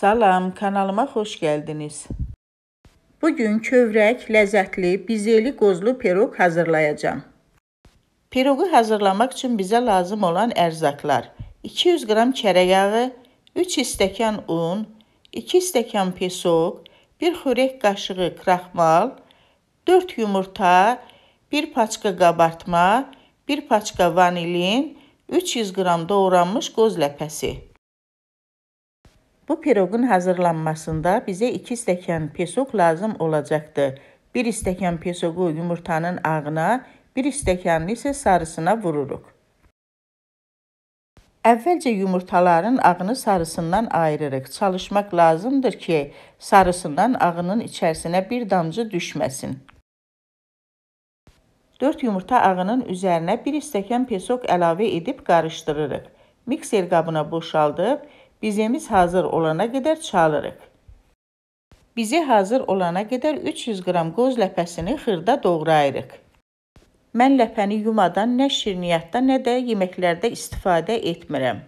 Salam, kanalıma xoş gəldiniz. Bugün kövrək, ləzzətli, bizeli qozlu piroq hazırlayacağım. Piroqu hazırlamaq üçün bizə lazım olan ərzaqlar 200 qram kərə yağı, 3 stəkan un, 2 stəkan pisoq, 1 xörək qaşığı kraxmal, 4 yumurta, 1 paçka qabartma, 1 paçka vanilin, 300 qram doğranmış qoz ləpəsi. Bu piroqun hazırlanmasında bizə 2 stəkan pesoq lazım olacaqdır. 1 stəkan pesoqu yumurtanın ağına, 1 stəkanını isə sarısına vururuq. Əvvəlcə yumurtaların ağını sarısından ayırırıq. Çalışmaq lazımdır ki, sarısından ağının içərisinə bir damcı düşməsin. 4 yumurta ağının üzərinə 1 stəkan pesoq əlavə edib qarışdırırıq. Mikser qabına boşaldıb Bizemiz hazır olana qədər çalırıq. Bizə hazır olana qədər 300 qram qoz ləpəsini xırda doğrayırıq. Mən ləpəni yumadan nə şirniyyatda, nə də yeməklərdə istifadə etmirəm.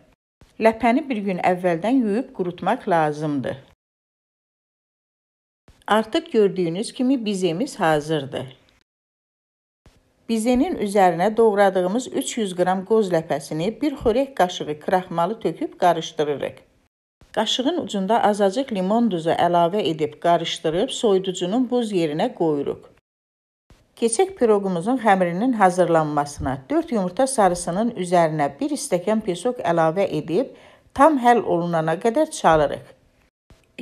Ləpəni bir gün əvvəldən yuyub qurutmaq lazımdır. Artıq gördüyünüz kimi bizemiz hazırdır. Bizenin üzərinə doğradığımız 300 qram qoz ləpəsini bir xörək qaşığı kraxmalı töküb qarışdırırıq. Qaşığın ucunda azacıq limon duzu əlavə edib qarışdırıb soyuducunun buz yerinə qoyuruq. Keçək piroqumuzun xəmirinin hazırlanmasına 4 yumurta sarısının üzərinə 1 stəkan pesok əlavə edib tam həll olunana qədər çalırıq.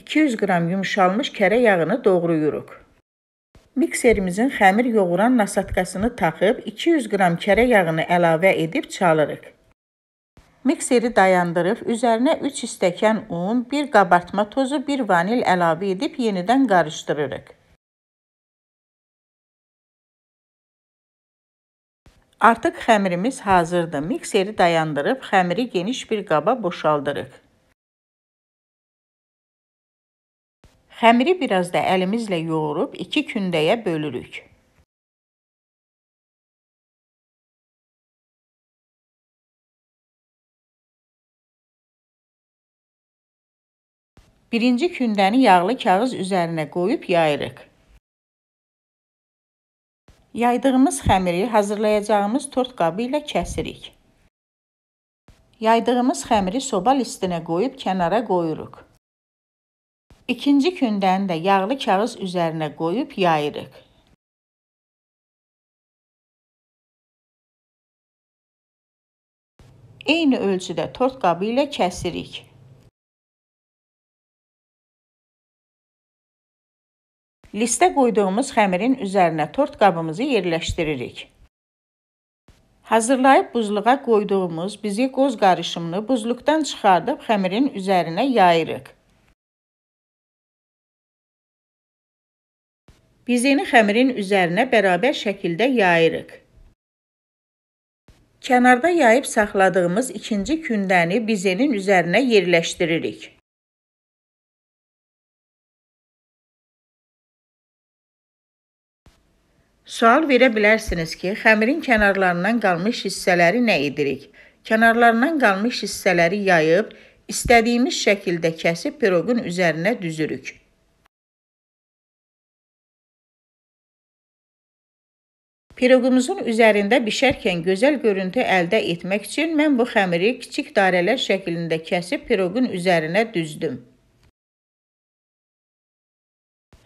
200 qram yumşalmış kərə yağını doğrayırıq. Mikserimizin xəmir yoğuran nasatkasını taxıb 200 qram kərə yağını əlavə edib çalırıq. Mikseri dayandırıb üzərinə 3 istəkan un, 1 qabartma tozu, 1 vanil əlavə edib yenidən qarışdırırıq. Artıq xəmirimiz hazırdır. Mikseri dayandırıb xəmiri geniş bir qaba boşaldırıq. Xəmiri biraz da əlimizlə yoğurub iki kündəyə bölürük. Birinci kündəni yağlı kağız üzərinə qoyub yayırıq. Yaydığımız xəmiri hazırlayacağımız tort qabı ilə kəsirik. Yaydığımız xəmiri soba listinə qoyub kənara qoyuruq. İkinci kündən də yağlı kağız üzərinə qoyub yayırıq. Eyni ölçüdə tort qabı ilə kəsirik. Listə qoyduğumuz xəmirin üzərinə tort qabımızı yerləşdiririk. Hazırlayıb buzluğa qoyduğumuz bizi qoz qarışımını buzluqdan çıxardıb xəmirin üzərinə yayırıq. Bizeni xəmirin üzərinə bərabər şəkildə yayırıq. Kənarda yayıb saxladığımız ikinci kündəni bizenin üzərinə yerləşdiririk. Sual verə bilərsiniz ki, xəmirin kənarlarından qalmış hissələri nə edirik? Kənarlarından qalmış hissələri yayıb, istədiyimiz şəkildə kəsib piroqun üzərinə düzürük. Piroqumuzun üzərində bişərkən gözəl görüntü əldə etmək üçün mən bu xəmiri kiçik darələr şəklində kəsib piroqun üzərinə düzdüm.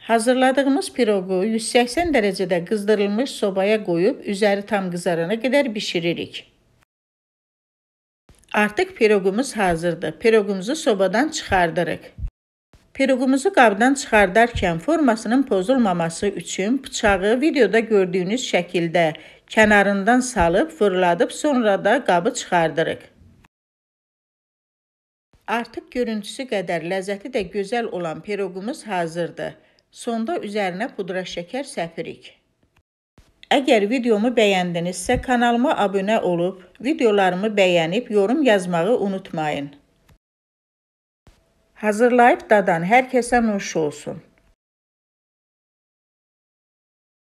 Hazırladığımız piroqu 180 dərəcədə qızdırılmış sobaya qoyub üzəri tam qızarana qədər bişiririk. Artıq piroqumuz hazırdır. Piroqumuzu sobadan çıxardırıq. Piruğumuzu qabdan çıxardarkən formasının pozulmaması üçün bıçağı videoda gördüyünüz şəkildə kənarından salıb fırladıb sonra da qabı çıxardırıq. Artıq görüntüsü qədər ləzzəti də gözəl olan piroqumuz hazırdır. Sonda üzərinə pudra şəkər səpirik. Əgər videomu bəyəndinizsə, kanalıma abunə olub, videolarımı bəyənib yorum yazmağı unutmayın. Hazırlayıp dadan herkese nuş olsun.